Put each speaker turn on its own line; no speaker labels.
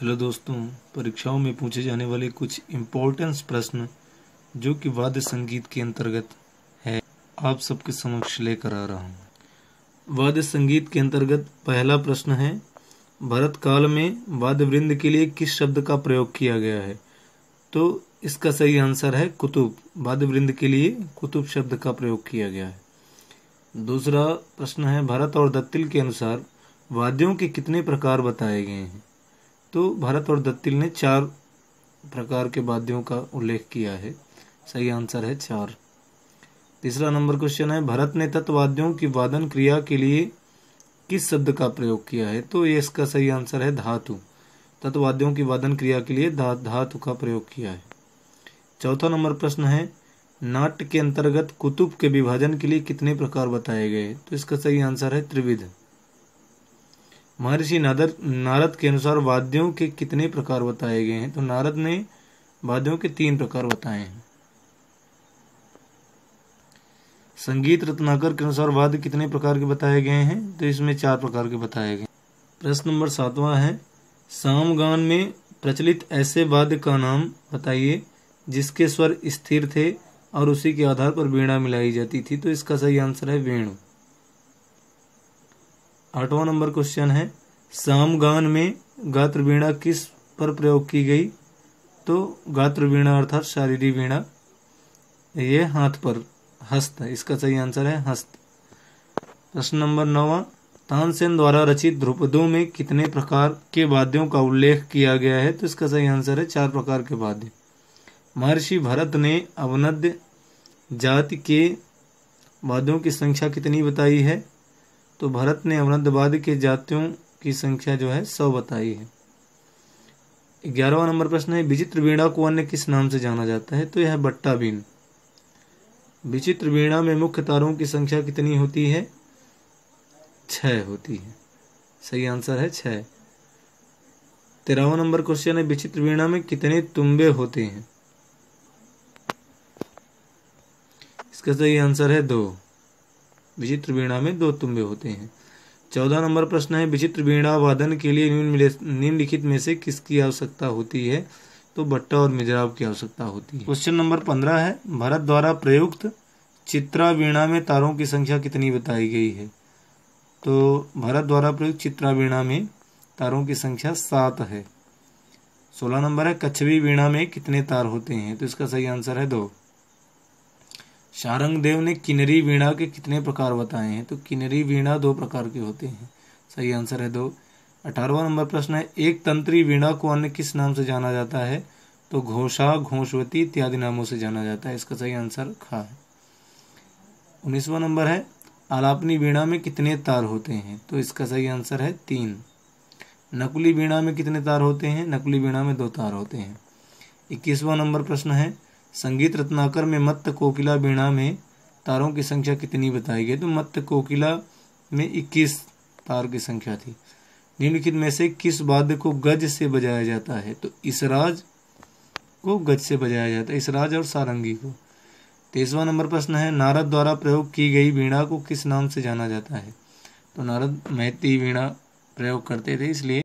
hello दोस्तों परीक्षाओं में पूछे जाने वाले कुछ इम्पोर्टेंस प्रश्न जो कि वाद्य संगीत के अंतर्गत है आप सबके समक्ष लेकर आ रहा हूँ वाद्य संगीत के अंतर्गत पहला प्रश्न है भरत काल में वाद्य वृंद के लिए किस शब्द का प्रयोग किया गया है तो इसका सही आंसर है कुतुब वाद्य वृंद के लिए कुतुब शब्द का प्रयोग किया गया है दूसरा प्रश्न है भरत और दत्तिल के अनुसार वाद्यों के कितने प्रकार बताए गए हैं तो भारत और दत्तिल ने चार प्रकार के वाद्यों का उल्लेख किया है सही आंसर है चार तीसरा नंबर क्वेश्चन है भरत ने तत्ववाद्यों की वादन क्रिया के लिए किस शब्द का प्रयोग किया है तो ये इसका सही आंसर है धातु तत्ववाद्यों की वादन क्रिया के लिए धा, धातु का प्रयोग किया है चौथा नंबर प्रश्न है नाट्य के अंतर्गत कुतुब के विभाजन के लिए कितने प्रकार बताए गए तो इसका सही आंसर है त्रिविध महर्षि नादर नारद के अनुसार वाद्यों के कितने प्रकार बताए गए हैं तो नारद ने वाद्यों के तीन प्रकार बताए हैं संगीत रत्नाकर के अनुसार वाद्य कितने प्रकार के बताए गए हैं तो इसमें चार प्रकार के बताए गए प्रश्न नंबर सातवां है सामगान में प्रचलित ऐसे वाद्य का नाम बताइए जिसके स्वर स्थिर थे और उसी के आधार पर वीणा मिलाई जाती थी तो इसका सही आंसर है वेणु आठवां नंबर क्वेश्चन है सामगान में गात्र वीणा किस पर प्रयोग की गई तो गात्र वीणा अर्थात शारीरिक वीणा ये हाथ पर हस्त इसका सही आंसर है हस्त प्रश्न नंबर नौवा तानसेन द्वारा रचित ध्रुपदों में कितने प्रकार के वाद्यों का उल्लेख किया गया है तो इसका सही आंसर है चार प्रकार के वाद्य महर्षि भरत ने अवनद्य जाति के वाद्यों की संख्या कितनी बताई है तो भारत ने अमरतवाद के जातियों की संख्या जो है सौ बताई है ग्यारहवा नंबर प्रश्न है विचित्र वीणा को अन्य किस नाम से जाना जाता है तो यह बट्टा बीन विचित्र वीणा में मुख्य तारों की संख्या कितनी होती है छ होती है सही आंसर है छः तेरहवा नंबर क्वेश्चन है विचित्र वीणा में कितने तुम्बे होते हैं इसका सही आंसर है दो विचित्र वीणा में दो तुम्बे होते हैं चौदह नंबर प्रश्न है विचित्र वीणा वादन के लिए निम्नलिखित में से किसकी आवश्यकता होती है तो बट्टा और मिजराब की आवश्यकता होती है क्वेश्चन नंबर पंद्रह है भारत द्वारा प्रयुक्त चित्रा वीणा में तारों की संख्या कितनी बताई गई है तो भारत द्वारा प्रयुक्त चित्रा वीणा में तारों की संख्या सात है सोलह नंबर है कछवी वीणा में कितने तार होते हैं तो इसका सही आंसर है दो शारंगदेव ने किनरी वीणा के कितने प्रकार बताए हैं तो किनरी वीणा दो प्रकार के होते हैं सही आंसर है दो अठारवा नंबर प्रश्न है एक तंत्री वीणा को अन्य किस नाम से जाना जाता है तो घोषा घोषवती इत्यादि नामों से जाना जाता है इसका सही आंसर खा है उन्नीसवा नंबर है आलापनी वीणा में कितने तार होते हैं तो इसका सही आंसर है तीन नकुली वीणा में कितने तार होते हैं नकुली वीणा में दो तार होते हैं इक्कीसवा नंबर प्रश्न है संगीत रत्नाकर में मत्त कोकिला बीणा में तारों की संख्या कितनी बताई गई तो मत्त कोकिला में इक्कीस तार की संख्या थी निम्नलिखित में से किस वाद्य को गज से बजाया जाता है तो इसराज को गज से बजाया जाता है इसराज और सारंगी को तेसवा नंबर प्रश्न है नारद द्वारा प्रयोग की गई वीणा को किस नाम से जाना जाता है तो नारद महती वीणा प्रयोग करते थे इसलिए